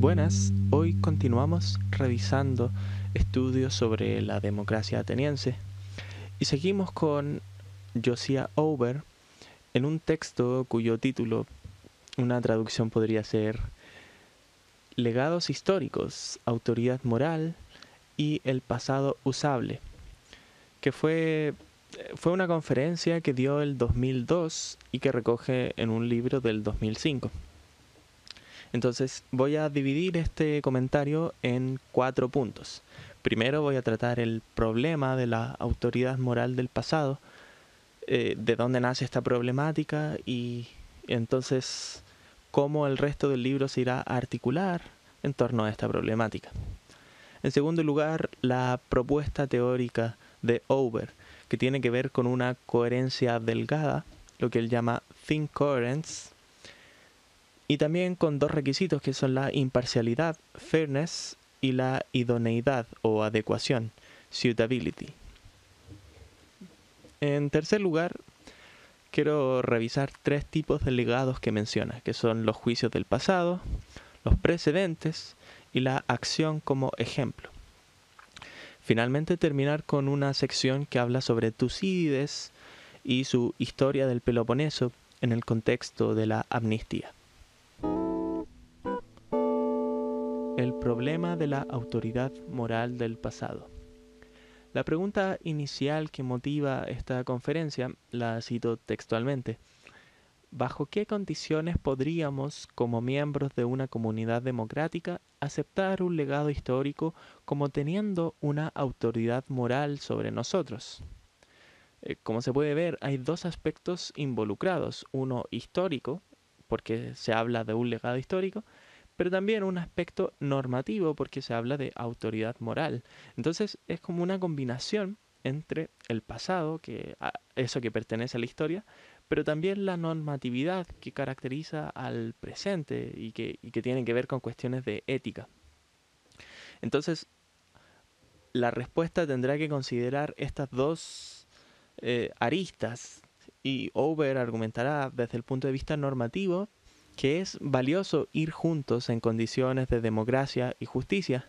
Buenas, hoy continuamos revisando estudios sobre la democracia ateniense y seguimos con Josiah Over en un texto cuyo título, una traducción podría ser Legados históricos, autoridad moral y el pasado usable, que fue fue una conferencia que dio el 2002 y que recoge en un libro del 2005. Entonces voy a dividir este comentario en cuatro puntos. Primero voy a tratar el problema de la autoridad moral del pasado, eh, de dónde nace esta problemática y entonces cómo el resto del libro se irá a articular en torno a esta problemática. En segundo lugar, la propuesta teórica de Over, que tiene que ver con una coherencia delgada, lo que él llama thin coherence, y también con dos requisitos que son la imparcialidad, fairness, y la idoneidad o adecuación, suitability. En tercer lugar, quiero revisar tres tipos de legados que menciona, que son los juicios del pasado, los precedentes y la acción como ejemplo. Finalmente terminar con una sección que habla sobre Tucídides y su historia del Peloponeso en el contexto de la amnistía. El problema de la autoridad moral del pasado. La pregunta inicial que motiva esta conferencia, la cito textualmente, ¿bajo qué condiciones podríamos, como miembros de una comunidad democrática, aceptar un legado histórico como teniendo una autoridad moral sobre nosotros. Eh, como se puede ver, hay dos aspectos involucrados, uno histórico, porque se habla de un legado histórico, pero también un aspecto normativo, porque se habla de autoridad moral. Entonces es como una combinación entre el pasado, que ah, eso que pertenece a la historia, pero también la normatividad que caracteriza al presente y que, y que tiene que ver con cuestiones de ética. Entonces, la respuesta tendrá que considerar estas dos eh, aristas y Over argumentará desde el punto de vista normativo que es valioso ir juntos en condiciones de democracia y justicia.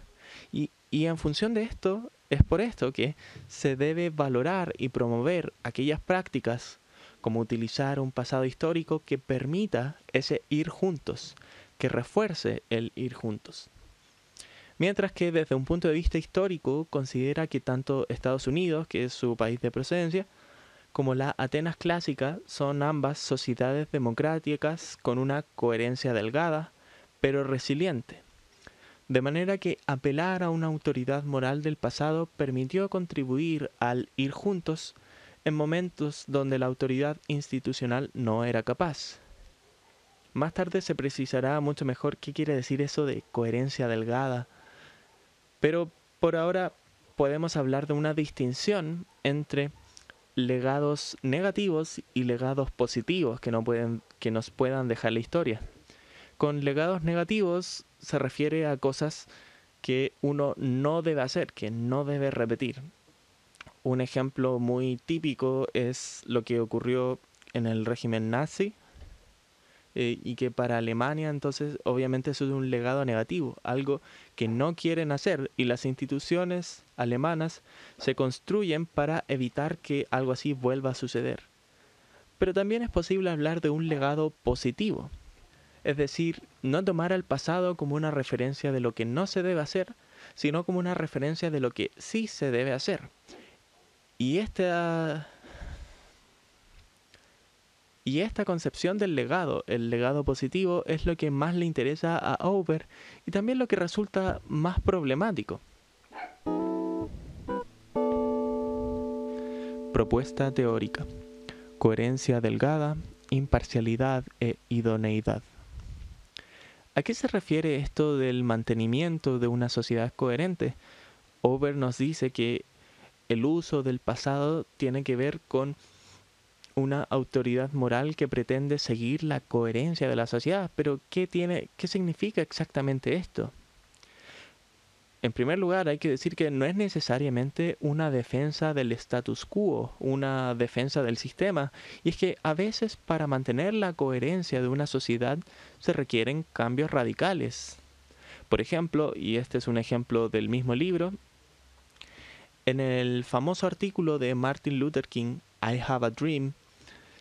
Y, y, en función de esto, es por esto que se debe valorar y promover aquellas prácticas como utilizar un pasado histórico que permita ese ir juntos, que refuerce el ir juntos. Mientras que desde un punto de vista histórico considera que tanto Estados Unidos, que es su país de procedencia, como la Atenas clásica son ambas sociedades democráticas con una coherencia delgada, pero resiliente. De manera que apelar a una autoridad moral del pasado permitió contribuir al ir juntos en momentos donde la autoridad institucional no era capaz. Más tarde se precisará mucho mejor qué quiere decir eso de coherencia delgada, pero por ahora podemos hablar de una distinción entre legados negativos y legados positivos que, no pueden, que nos puedan dejar la historia. Con legados negativos se refiere a cosas que uno no debe hacer, que no debe repetir. Un ejemplo muy típico es lo que ocurrió en el régimen nazi eh, y que para Alemania entonces obviamente es un legado negativo, algo que no quieren hacer y las instituciones alemanas se construyen para evitar que algo así vuelva a suceder. Pero también es posible hablar de un legado positivo, es decir, no tomar al pasado como una referencia de lo que no se debe hacer, sino como una referencia de lo que sí se debe hacer. Y esta. Y esta concepción del legado, el legado positivo, es lo que más le interesa a Over y también lo que resulta más problemático. Propuesta teórica. Coherencia delgada, imparcialidad e idoneidad. ¿A qué se refiere esto del mantenimiento de una sociedad coherente? Over nos dice que el uso del pasado tiene que ver con una autoridad moral que pretende seguir la coherencia de la sociedad. Pero ¿qué, tiene, qué significa exactamente esto? En primer lugar, hay que decir que no es necesariamente una defensa del status quo, una defensa del sistema, y es que a veces para mantener la coherencia de una sociedad se requieren cambios radicales. Por ejemplo, y este es un ejemplo del mismo libro, en el famoso artículo de Martin Luther King, I Have a Dream,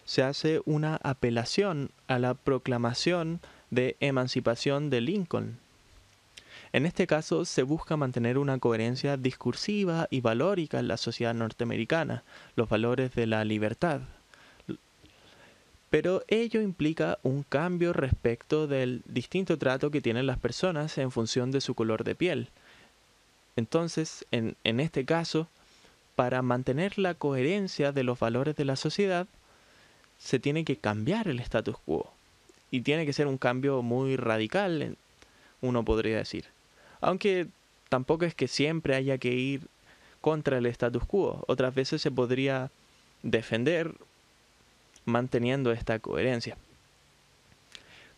se hace una apelación a la proclamación de emancipación de Lincoln. En este caso se busca mantener una coherencia discursiva y valórica en la sociedad norteamericana, los valores de la libertad. Pero ello implica un cambio respecto del distinto trato que tienen las personas en función de su color de piel, entonces, en, este caso, para mantener la coherencia de los valores de la sociedad, se tiene que cambiar el status quo. Y tiene que ser un cambio muy radical, uno podría decir. Aunque tampoco es que siempre haya que ir contra el status quo. Otras veces se podría defender manteniendo esta coherencia.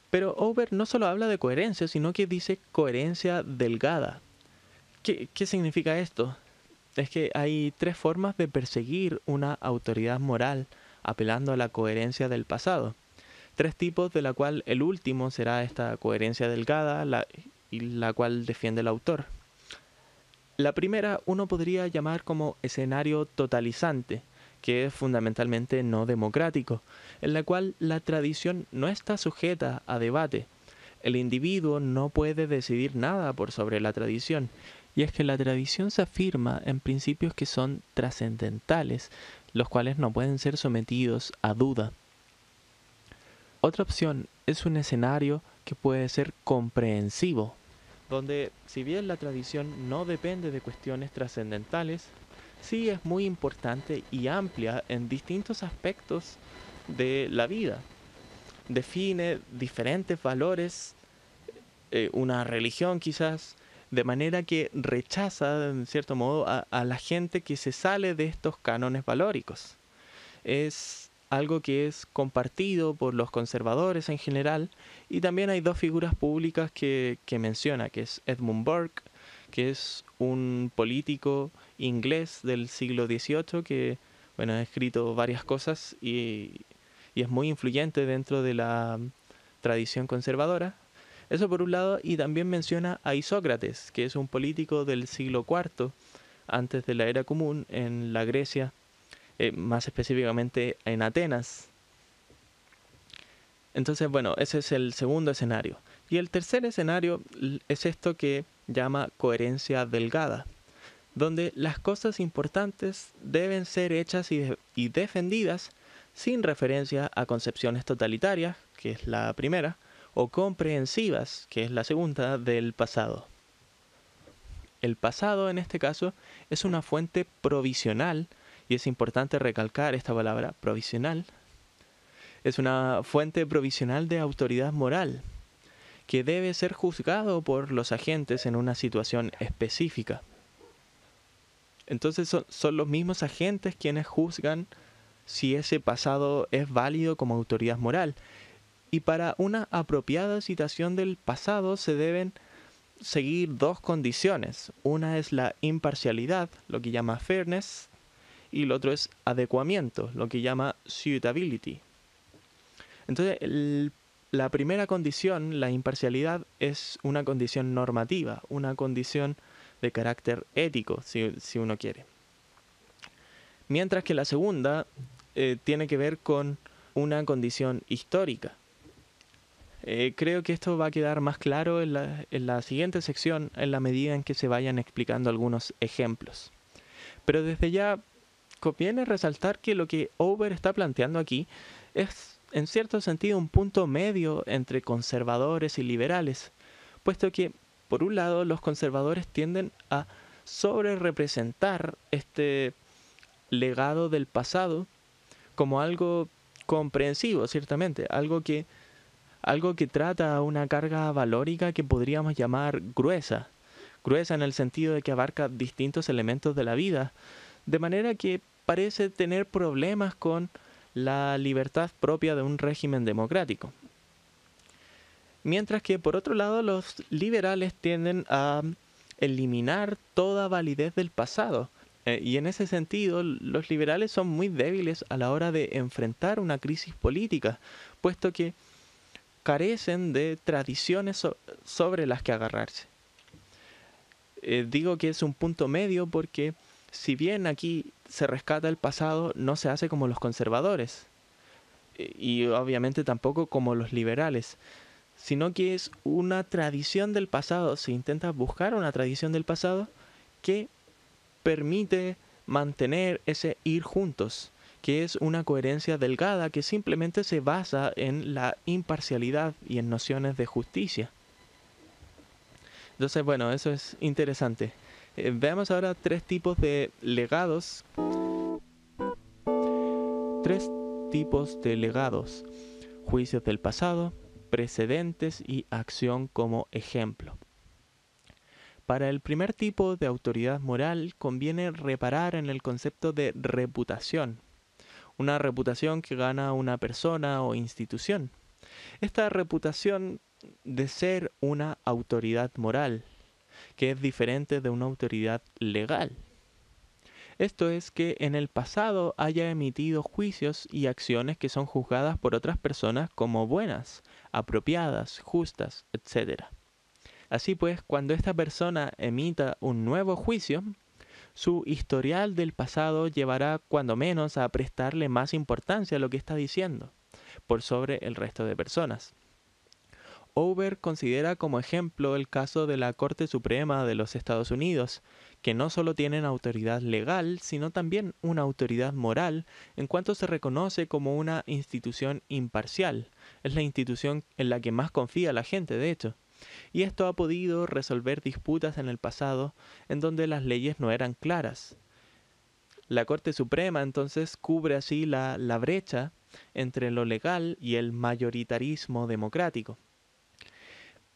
Pero Over no solo habla de coherencia, sino que dice coherencia delgada, ¿Qué, significa esto? Es que hay tres formas de perseguir una autoridad moral apelando a la coherencia del pasado. Tres tipos de la cual el último será esta coherencia delgada y la cual defiende el autor. La primera uno podría llamar como escenario totalizante, que es fundamentalmente no democrático, en la cual la tradición no está sujeta a debate. El individuo no puede decidir nada por sobre la tradición, y es que la tradición se afirma en principios que son trascendentales, los cuales no pueden ser sometidos a duda. Otra opción es un escenario que puede ser comprensivo, donde si bien la tradición no depende de cuestiones trascendentales, sí es muy importante y amplia en distintos aspectos de la vida. Define diferentes valores, eh, una religión quizás, de manera que rechaza, en cierto modo, a, la gente que se sale de estos cánones valóricos. Es algo que es compartido por los conservadores en general, y también hay dos figuras públicas que, menciona, que es Edmund Burke, que es un político inglés del siglo XVIII que bueno, ha escrito varias cosas y es muy influyente dentro de la tradición conservadora, eso por un lado, y también menciona a Isócrates, que es un político del siglo IV, antes de la era común, en la Grecia, eh, más específicamente en Atenas. Entonces, bueno, ese es el segundo escenario. Y el tercer escenario es esto que llama coherencia delgada, donde las cosas importantes deben ser hechas y defendidas sin referencia a concepciones totalitarias, que es la primera, o comprensivas que es la segunda, del pasado. El pasado en este caso es una fuente provisional, y es importante recalcar esta palabra provisional, es una fuente provisional de autoridad moral, que debe ser juzgado por los agentes en una situación específica. Entonces son, los mismos agentes quienes juzgan si ese pasado es válido como autoridad moral y para una apropiada citación del pasado se deben seguir dos condiciones. Una es la imparcialidad, lo que llama fairness, y el otro es adecuamiento, lo que llama suitability. Entonces, la primera condición, la imparcialidad, es una condición normativa, una condición de carácter ético, si, uno quiere. Mientras que la segunda eh, tiene que ver con una condición histórica eh, creo que esto va a quedar más claro en la, en la siguiente sección en la medida en que se vayan explicando algunos ejemplos. Pero desde ya conviene resaltar que lo que Over está planteando aquí es en cierto sentido un punto medio entre conservadores y liberales, puesto que por un lado los conservadores tienden a sobre representar este legado del pasado como algo comprensivo, ciertamente, algo que algo que trata una carga valórica que podríamos llamar gruesa, gruesa en el sentido de que abarca distintos elementos de la vida, de manera que parece tener problemas con la libertad propia de un régimen democrático. Mientras que por otro lado los liberales tienden a eliminar toda validez del pasado. Eh, y en ese sentido, los liberales son muy débiles a la hora de enfrentar una crisis política, puesto que carecen de tradiciones sobre las que agarrarse. Eh, digo que es un punto medio porque si bien aquí se rescata el pasado, no se hace como los conservadores eh, y obviamente tampoco como los liberales, sino que es una tradición del pasado, se intenta buscar una tradición del pasado que permite mantener ese ir juntos, que es una coherencia delgada que simplemente se basa en la imparcialidad y en nociones de justicia. Entonces, bueno, eso es interesante. Eh, veamos ahora tres tipos de legados. Tres tipos de legados. Juicios del pasado, precedentes y acción como ejemplo. Para el primer tipo de autoridad moral conviene reparar en el concepto de reputación, una reputación que gana una persona o institución. Esta reputación de ser una autoridad moral, que es diferente de una autoridad legal. Esto es que en el pasado haya emitido juicios y acciones que son juzgadas por otras personas como buenas, apropiadas, justas, etc. Así pues, cuando esta persona emita un nuevo juicio, su historial del pasado llevará cuando menos a prestarle más importancia a lo que está diciendo, por sobre el resto de personas. Over considera como ejemplo el caso de la Corte Suprema de los Estados Unidos, que no solo tienen autoridad legal, sino también una autoridad moral en cuanto se reconoce como una institución imparcial. Es la institución en la que más confía la gente, de hecho y esto ha podido resolver disputas en el pasado en donde las leyes no eran claras. La Corte Suprema entonces cubre así la, la brecha entre lo legal y el mayoritarismo democrático.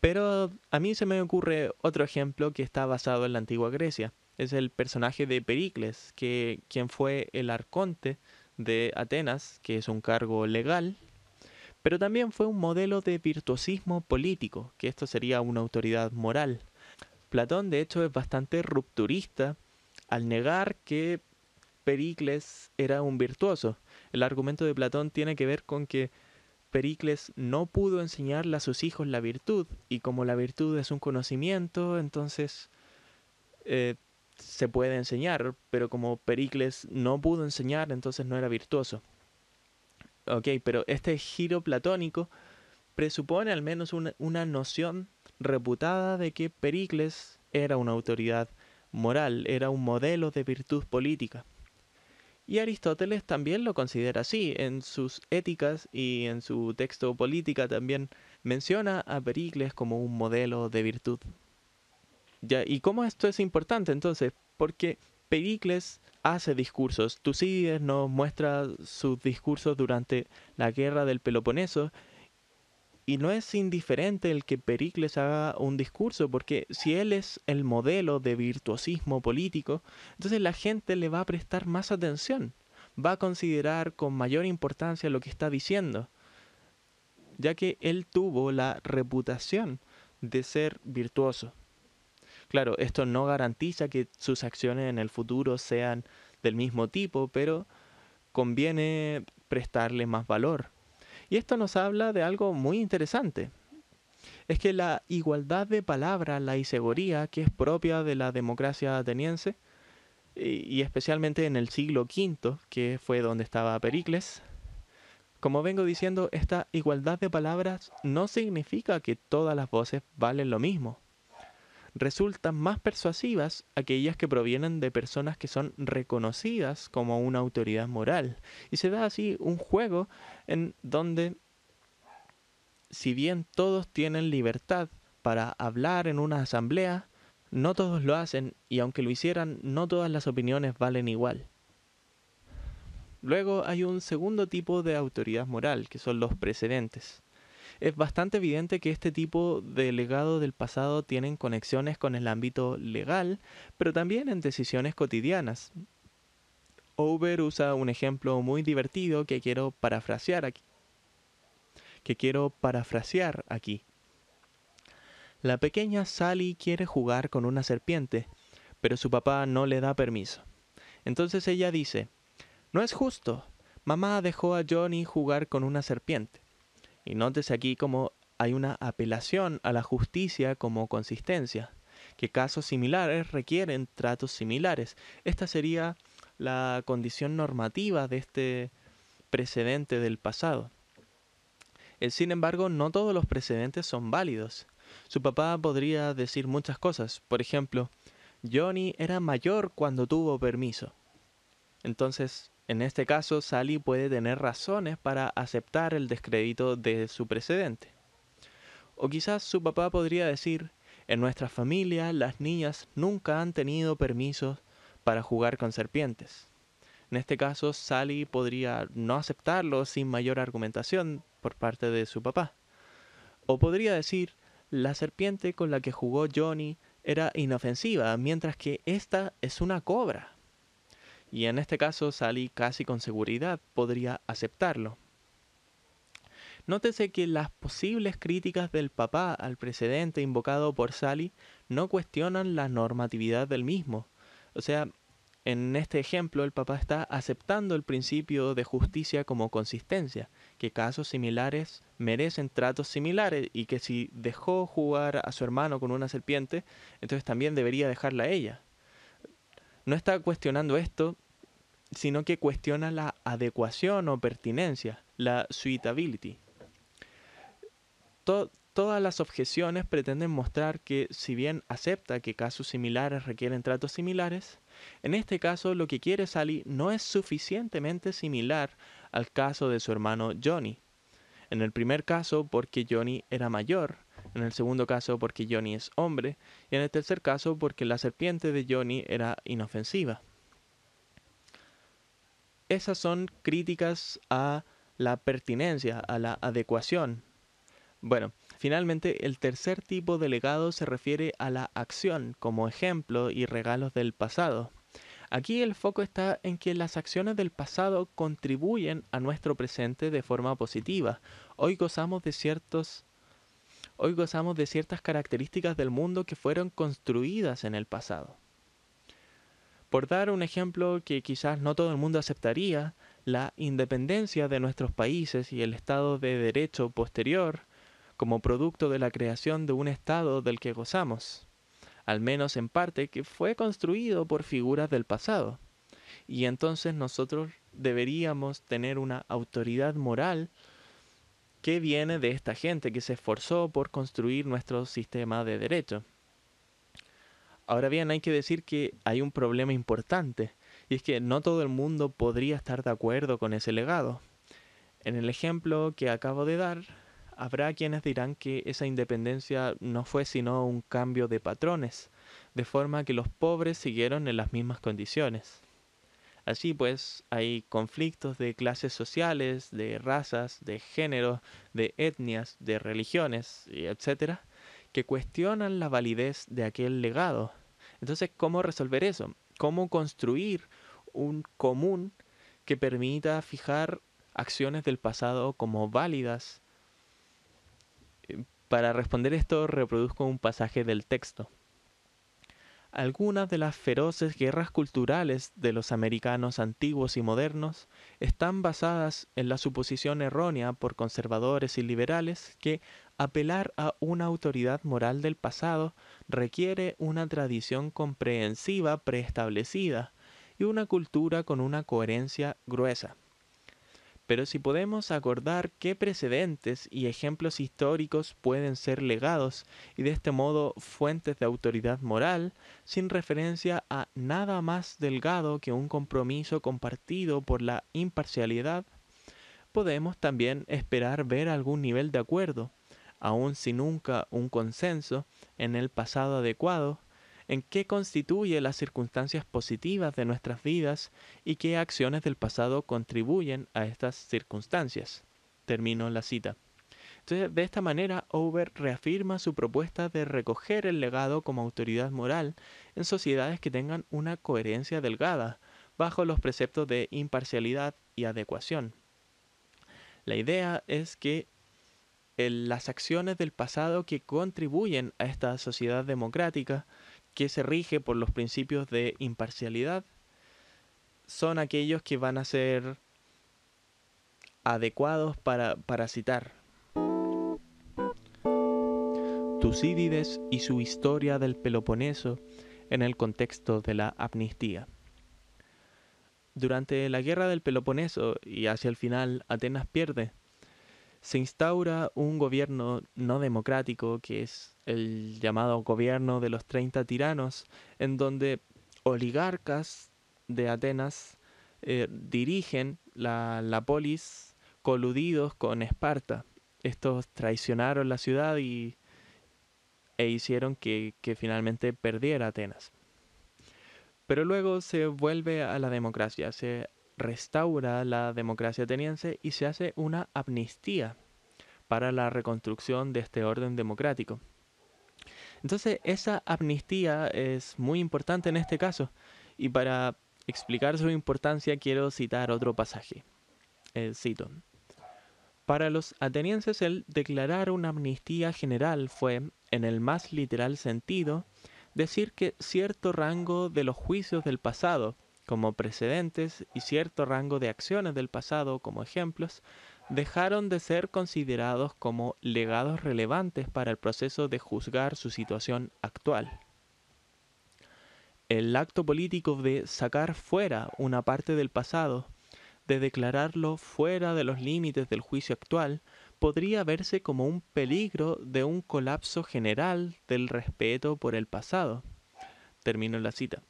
Pero a mí se me ocurre otro ejemplo que está basado en la antigua Grecia. Es el personaje de Pericles, que, quien fue el arconte de Atenas, que es un cargo legal, pero también fue un modelo de virtuosismo político, que esto sería una autoridad moral. Platón, de hecho, es bastante rupturista al negar que Pericles era un virtuoso. El argumento de Platón tiene que ver con que Pericles no pudo enseñarle a sus hijos la virtud, y como la virtud es un conocimiento, entonces eh, se puede enseñar, pero como Pericles no pudo enseñar, entonces no era virtuoso. Ok, pero este giro platónico presupone al menos una, noción reputada de que Pericles era una autoridad moral, era un modelo de virtud política. Y Aristóteles también lo considera así, en sus éticas y en su texto política también menciona a Pericles como un modelo de virtud. Ya, ¿Y cómo esto es importante entonces? Porque Pericles hace discursos. Tucídides nos muestra sus discursos durante la guerra del Peloponeso y no es indiferente el que Pericles haga un discurso, porque si él es el modelo de virtuosismo político, entonces la gente le va a prestar más atención, va a considerar con mayor importancia lo que está diciendo, ya que él tuvo la reputación de ser virtuoso. Claro, esto no garantiza que sus acciones en el futuro sean del mismo tipo, pero conviene prestarle más valor. Y esto nos habla de algo muy interesante. Es que la igualdad de palabra, la isegoría, que es propia de la democracia ateniense, y especialmente en el siglo V, que fue donde estaba Pericles, como vengo diciendo, esta igualdad de palabras no significa que todas las voces valen lo mismo resultan más persuasivas aquellas que provienen de personas que son reconocidas como una autoridad moral. Y se da así un juego en donde, si bien todos tienen libertad para hablar en una asamblea, no todos lo hacen y aunque lo hicieran, no todas las opiniones valen igual. Luego hay un segundo tipo de autoridad moral, que son los precedentes es bastante evidente que este tipo de legado del pasado tienen conexiones con el ámbito legal, pero también en decisiones cotidianas. Over usa un ejemplo muy divertido que quiero parafrasear aquí. Que quiero parafrasear aquí. La pequeña Sally quiere jugar con una serpiente, pero su papá no le da permiso. Entonces ella dice, No es justo. Mamá dejó a Johnny jugar con una serpiente. Y nótese aquí como hay una apelación a la justicia como consistencia, que casos similares requieren tratos similares. Esta sería la condición normativa de este precedente del pasado. Eh, sin embargo, no todos los precedentes son válidos. Su papá podría decir muchas cosas. Por ejemplo, Johnny era mayor cuando tuvo permiso. Entonces, en este caso, Sally puede tener razones para aceptar el descrédito de su precedente. O quizás su papá podría decir, en nuestra familia las niñas nunca han tenido permisos para jugar con serpientes. En este caso, Sally podría no aceptarlo sin mayor argumentación por parte de su papá. O podría decir, la serpiente con la que jugó Johnny era inofensiva, mientras que esta es una cobra y en este caso Sally casi con seguridad podría aceptarlo. Nótese que las posibles críticas del papá al precedente invocado por Sally no cuestionan la normatividad del mismo. O sea, en este ejemplo el papá está aceptando el principio de justicia como consistencia, que casos similares merecen tratos similares y que si dejó jugar a su hermano con una serpiente, entonces también debería dejarla a ella no está cuestionando esto, sino que cuestiona la adecuación o pertinencia, la suitability. todas las objeciones pretenden mostrar que si bien acepta que casos similares requieren tratos similares, en este caso lo que quiere Sally no es suficientemente similar al caso de su hermano Johnny. En el primer caso porque Johnny era mayor en el segundo caso porque Johnny es hombre, y en el tercer caso porque la serpiente de Johnny era inofensiva. Esas son críticas a la pertinencia, a la adecuación. Bueno, finalmente el tercer tipo de legado se refiere a la acción como ejemplo y regalos del pasado. Aquí el foco está en que las acciones del pasado contribuyen a nuestro presente de forma positiva. Hoy gozamos de ciertos hoy gozamos de ciertas características del mundo que fueron construidas en el pasado. Por dar un ejemplo que quizás no todo el mundo aceptaría, la independencia de nuestros países y el Estado de Derecho posterior como producto de la creación de un Estado del que gozamos, al menos en parte que fue construido por figuras del pasado. Y entonces nosotros deberíamos tener una autoridad moral Qué viene de esta gente que se esforzó por construir nuestro sistema de derecho. Ahora bien, hay que decir que hay un problema importante, y es que no todo el mundo podría estar de acuerdo con ese legado. En el ejemplo que acabo de dar, habrá quienes dirán que esa independencia no fue sino un cambio de patrones, de forma que los pobres siguieron en las mismas condiciones. Así pues hay conflictos de clases sociales, de razas, de géneros, de etnias, de religiones, etcétera, que cuestionan la validez de aquel legado. Entonces, ¿cómo resolver eso? ¿Cómo construir un común que permita fijar acciones del pasado como válidas? Para responder esto reproduzco un pasaje del texto algunas de las feroces guerras culturales de los americanos antiguos y modernos están basadas en la suposición errónea por conservadores y liberales que apelar a una autoridad moral del pasado requiere una tradición comprensiva preestablecida y una cultura con una coherencia gruesa pero si podemos acordar qué precedentes y ejemplos históricos pueden ser legados y de este modo fuentes de autoridad moral, sin referencia a nada más delgado que un compromiso compartido por la imparcialidad, podemos también esperar ver algún nivel de acuerdo, aun si nunca un consenso, en el pasado adecuado en qué constituye las circunstancias positivas de nuestras vidas y qué acciones del pasado contribuyen a estas circunstancias. Termino la cita. Entonces, de esta manera, Over reafirma su propuesta de recoger el legado como autoridad moral en sociedades que tengan una coherencia delgada, bajo los preceptos de imparcialidad y adecuación. La idea es que las acciones del pasado que contribuyen a esta sociedad democrática que se rige por los principios de imparcialidad son aquellos que van a ser adecuados para, para citar. Tucídides y su historia del Peloponeso en el contexto de la amnistía. Durante la guerra del Peloponeso y hacia el final Atenas pierde, se instaura un gobierno no democrático, que es el llamado gobierno de los 30 tiranos, en donde oligarcas de Atenas eh, dirigen la, polis coludidos con Esparta. Estos traicionaron la ciudad y, e hicieron que, que finalmente perdiera Atenas. Pero luego se vuelve a la democracia, se restaura la democracia ateniense y se hace una amnistía para la reconstrucción de este orden democrático. Entonces esa amnistía es muy importante en este caso y para explicar su importancia quiero citar otro pasaje. El eh, cito. Para los atenienses el declarar una amnistía general fue, en el más literal sentido, decir que cierto rango de los juicios del pasado, como precedentes y cierto rango de acciones del pasado como ejemplos, dejaron de ser considerados como legados relevantes para el proceso de juzgar su situación actual. El acto político de sacar fuera una parte del pasado, de declararlo fuera de los límites del juicio actual, podría verse como un peligro de un colapso general del respeto por el pasado. Termino la cita.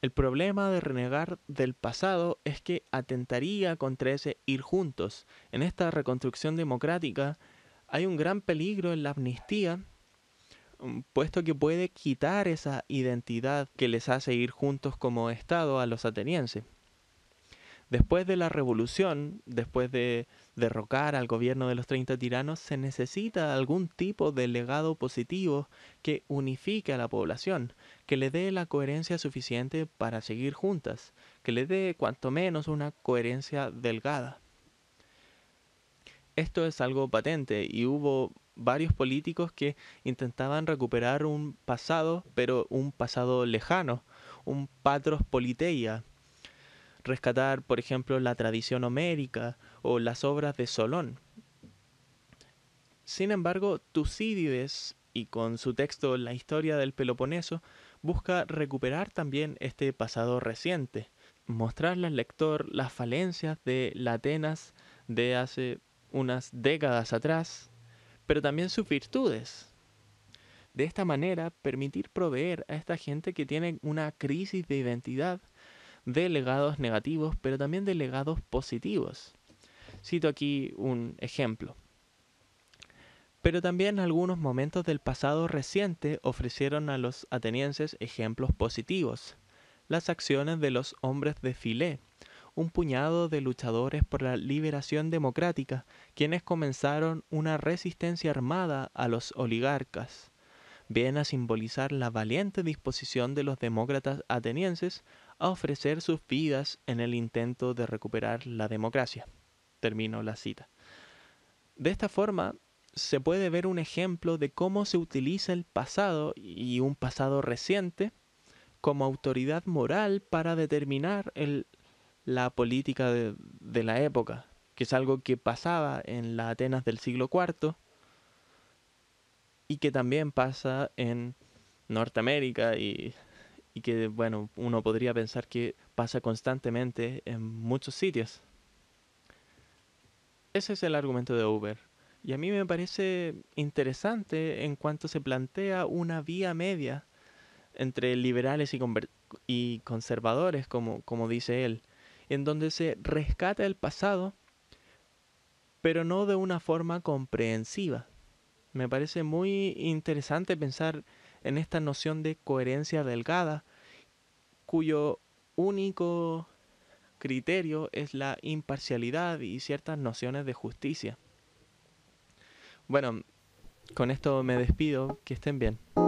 El problema de renegar del pasado es que atentaría contra ese ir juntos. En esta reconstrucción democrática hay un gran peligro en la amnistía, mm, puesto que puede quitar esa identidad que les hace ir juntos como Estado a los atenienses. Después de la revolución, después de derrocar al gobierno de los 30 tiranos, se necesita algún tipo de legado positivo que unifique a la población, que le dé la coherencia suficiente para seguir juntas, que le dé cuanto menos una coherencia delgada. Esto es algo patente y hubo varios políticos que intentaban recuperar un pasado, pero un pasado lejano, un patros politeia, rescatar, por ejemplo, la tradición homérica o las obras de Solón. Sin embargo, Tucídides, y con su texto La historia del Peloponeso, busca recuperar también este pasado reciente, mostrarle al lector las falencias de la Atenas de hace unas décadas atrás, pero también sus virtudes. De esta manera, permitir proveer a esta gente que tiene una crisis de identidad de legados negativos, pero también de legados positivos. Cito aquí un ejemplo. Pero también algunos momentos del pasado reciente ofrecieron a los atenienses ejemplos positivos. Las acciones de los hombres de Filé, un puñado de luchadores por la liberación democrática, quienes comenzaron una resistencia armada a los oligarcas. Vienen a simbolizar la valiente disposición de los demócratas atenienses a ofrecer sus vidas en el intento de recuperar la democracia. Termino la cita. De esta forma, se puede ver un ejemplo de cómo se utiliza el pasado y un pasado reciente como autoridad moral para determinar la política de, de, la época, que es algo que pasaba en la Atenas del siglo IV y que también pasa en Norteamérica y y que, bueno, uno podría pensar que pasa constantemente en muchos sitios. Ese es el argumento de Uber. Y a mí me parece interesante en cuanto se plantea una vía media entre liberales y, conservadores, como, como dice él, en donde se rescata el pasado, pero no de una forma comprensiva. Me parece muy interesante pensar en esta noción de coherencia delgada, cuyo único criterio es la imparcialidad y ciertas nociones de justicia. Bueno, con esto me despido, que estén bien.